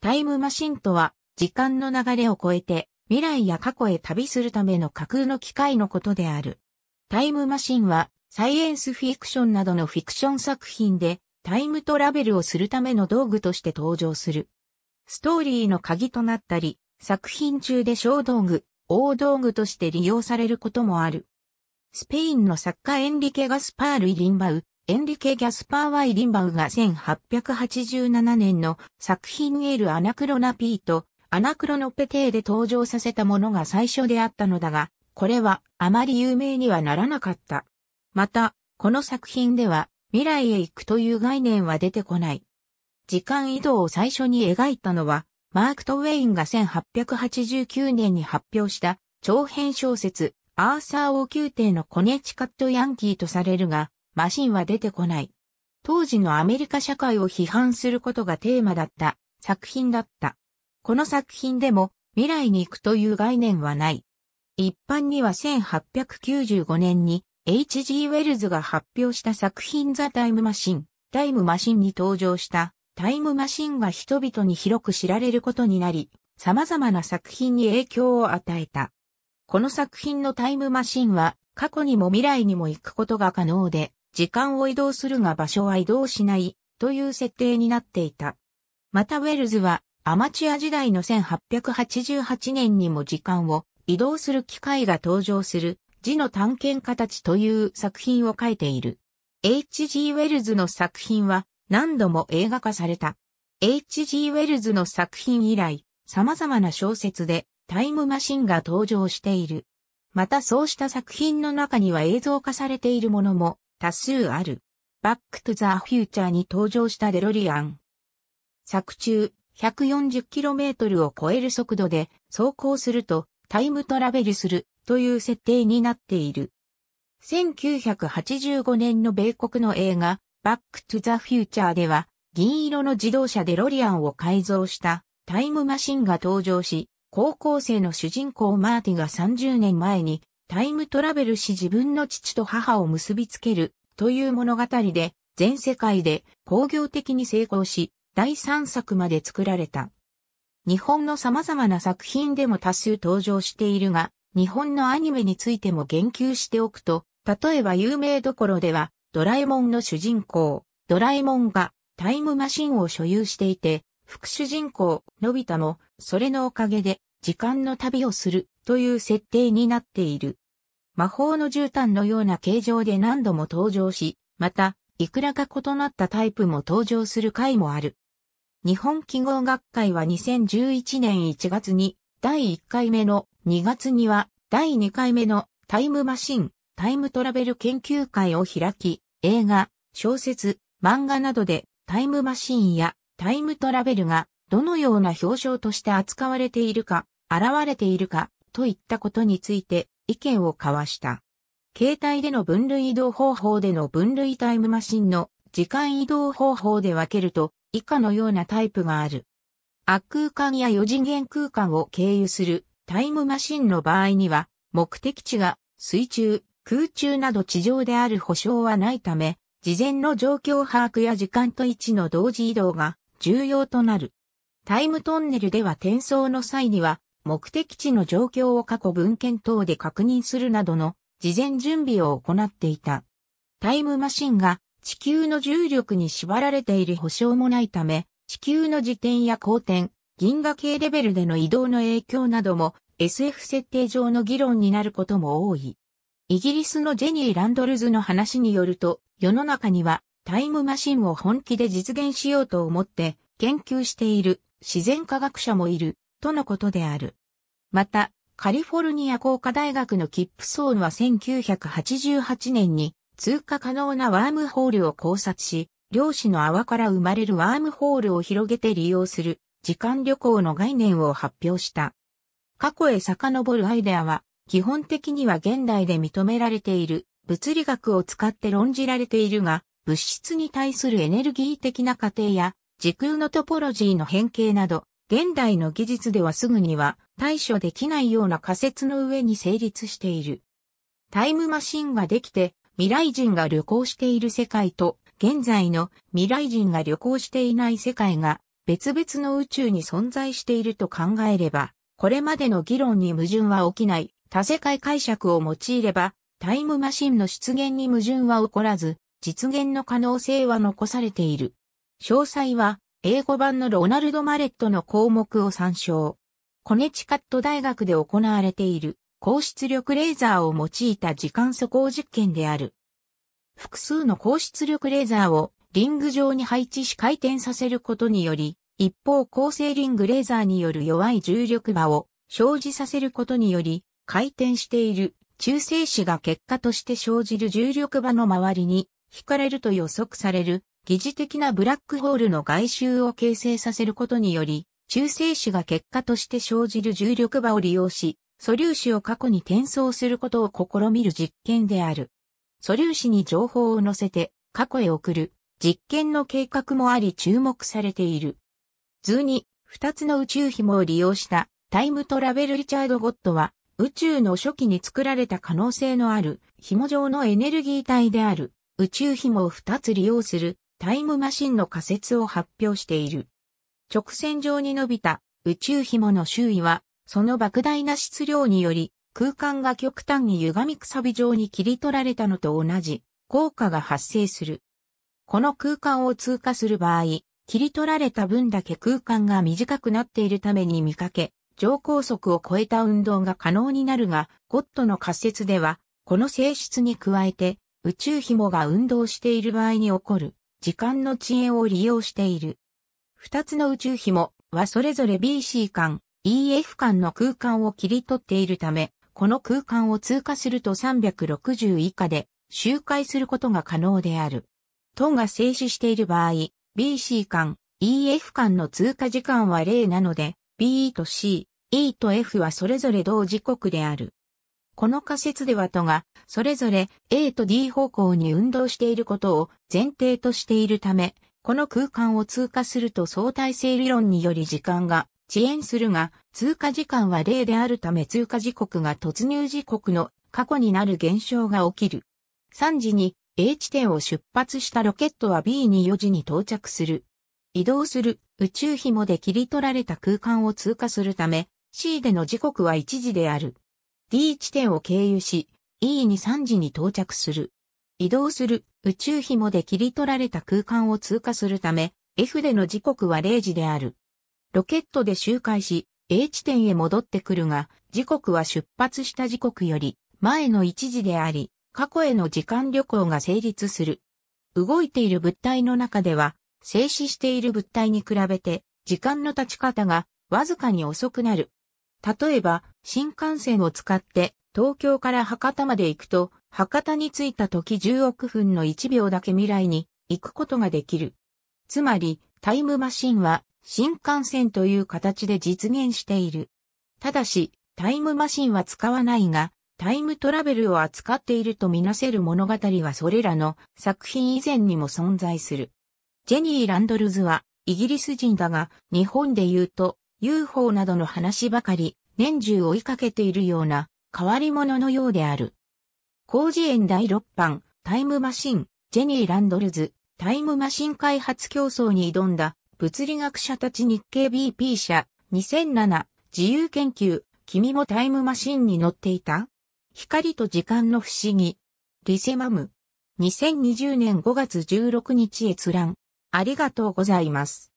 タイムマシンとは、時間の流れを超えて、未来や過去へ旅するための架空の機械のことである。タイムマシンは、サイエンスフィクションなどのフィクション作品で、タイムトラベルをするための道具として登場する。ストーリーの鍵となったり、作品中で小道具、大道具として利用されることもある。スペインの作家エンリケ・ガスパール・イリンバウ、エンリケ・ギャスパー・ワイ・リンバウが1887年の作品エール・アナクロナピーとアナクロノペテーで登場させたものが最初であったのだが、これはあまり有名にはならなかった。また、この作品では未来へ行くという概念は出てこない。時間移動を最初に描いたのは、マーク・トウェインが1889年に発表した長編小説、アーサー王宮廷のコネチカット・ヤンキーとされるが、マシンは出てこない。当時のアメリカ社会を批判することがテーマだった作品だった。この作品でも未来に行くという概念はない。一般には1895年に H.G. ウェルズが発表した作品ザ・タイムマシン、タイムマシンに登場したタイムマシンが人々に広く知られることになり、様々な作品に影響を与えた。この作品のタイムマシンは過去にも未来にも行くことが可能で、時間を移動するが場所は移動しないという設定になっていた。またウェルズはアマチュア時代の1888年にも時間を移動する機械が登場する字の探検家たちという作品を書いている。H.G. ウェルズの作品は何度も映画化された。H.G. ウェルズの作品以来、様々な小説でタイムマシンが登場している。またそうした作品の中には映像化されているものも多数ある。バックトゥザ・フューチャーに登場したデロリアン。作中、140km を超える速度で走行するとタイムトラベルするという設定になっている。1985年の米国の映画、バックトゥザ・フューチャーでは、銀色の自動車デロリアンを改造したタイムマシンが登場し、高校生の主人公マーティが30年前にタイムトラベルし自分の父と母を結びつけるという物語で、全世界で工業的に成功し、第3作まで作られた。日本の様々な作品でも多数登場しているが、日本のアニメについても言及しておくと、例えば有名どころでは、ドラえもんの主人公、ドラえもんがタイムマシンを所有していて、副主人公、のび太も、それのおかげで、時間の旅をするという設定になっている。魔法の絨毯のような形状で何度も登場し、また、いくらか異なったタイプも登場する回もある。日本記号学会は2011年1月に第1回目の2月には第2回目のタイムマシン、タイムトラベル研究会を開き、映画、小説、漫画などでタイムマシンやタイムトラベルがどのような表彰として扱われているか、現れているか、といったことについて意見を交わした。携帯での分類移動方法での分類タイムマシンの時間移動方法で分けると以下のようなタイプがある。悪空間や四次元空間を経由するタイムマシンの場合には目的地が水中、空中など地上である保証はないため、事前の状況把握や時間と位置の同時移動が重要となる。タイムトンネルでは転送の際には、目的地の状況を過去文献等で確認するなどの事前準備を行っていた。タイムマシンが地球の重力に縛られている保証もないため、地球の自転や公転、銀河系レベルでの移動の影響なども SF 設定上の議論になることも多い。イギリスのジェニー・ランドルズの話によると、世の中にはタイムマシンを本気で実現しようと思って研究している自然科学者もいる、とのことである。また、カリフォルニア工科大学のキップソーンは1988年に通過可能なワームホールを考察し、量子の泡から生まれるワームホールを広げて利用する時間旅行の概念を発表した。過去へ遡るアイデアは、基本的には現代で認められている物理学を使って論じられているが、物質に対するエネルギー的な過程や時空のトポロジーの変形など、現代の技術ではすぐには対処できないような仮説の上に成立している。タイムマシンができて、未来人が旅行している世界と、現在の未来人が旅行していない世界が別々の宇宙に存在していると考えれば、これまでの議論に矛盾は起きない多世界解釈を用いれば、タイムマシンの出現に矛盾は起こらず、実現の可能性は残されている。詳細は、英語版のロナルド・マレットの項目を参照。コネチカット大学で行われている、高出力レーザーを用いた時間素行実験である。複数の高出力レーザーをリング上に配置し回転させることにより、一方高性リングレーザーによる弱い重力場を生じさせることにより、回転している中性子が結果として生じる重力場の周りに惹かれると予測される疑似的なブラックホールの外周を形成させることにより、中性子が結果として生じる重力場を利用し、素粒子を過去に転送することを試みる実験である。素粒子に情報を載せて過去へ送る実験の計画もあり注目されている。図に2つの宇宙紐を利用したタイムトラベルリチャード・ゴッドは宇宙の初期に作られた可能性のある紐状のエネルギー体である宇宙紐を2つ利用するタイムマシンの仮説を発表している。直線上に伸びた宇宙紐の周囲は、その莫大な質量により、空間が極端に歪みくさび状に切り取られたのと同じ、効果が発生する。この空間を通過する場合、切り取られた分だけ空間が短くなっているために見かけ、上高速を超えた運動が可能になるが、ゴッドの仮説では、この性質に加えて、宇宙紐が運動している場合に起こる時間の知恵を利用している。二つの宇宙紐はそれぞれ BC 間、EF 間の空間を切り取っているため、この空間を通過すると360以下で周回することが可能である。トンが静止している場合、BC 間、EF 間の通過時間は0なので、BE と C、E と F はそれぞれ同時刻である。この仮説ではとが、それぞれ A と D 方向に運動していることを前提としているため、この空間を通過すると相対性理論により時間が遅延するが、通過時間は0であるため通過時刻が突入時刻の過去になる現象が起きる。3時に A 地点を出発したロケットは B に4時に到着する。移動する宇宙紐で切り取られた空間を通過するため C での時刻は1時である。D 地点を経由し、E に3時に到着する。移動する宇宙紐で切り取られた空間を通過するため、F での時刻は0時である。ロケットで周回し、A 地点へ戻ってくるが、時刻は出発した時刻より前の1時であり、過去への時間旅行が成立する。動いている物体の中では、静止している物体に比べて、時間の経ち方がわずかに遅くなる。例えば、新幹線を使って東京から博多まで行くと、博多に着いた時10億分の1秒だけ未来に行くことができる。つまり、タイムマシンは新幹線という形で実現している。ただし、タイムマシンは使わないが、タイムトラベルを扱っているとみなせる物語はそれらの作品以前にも存在する。ジェニー・ランドルズはイギリス人だが、日本で言うと UFO などの話ばかり年中追いかけているような変わり者のようである。工事園第6版、タイムマシン、ジェニー・ランドルズ、タイムマシン開発競争に挑んだ、物理学者たち日経 BP 社、2007、自由研究、君もタイムマシンに乗っていた光と時間の不思議。リセマム。2020年5月16日閲覧。ありがとうございます。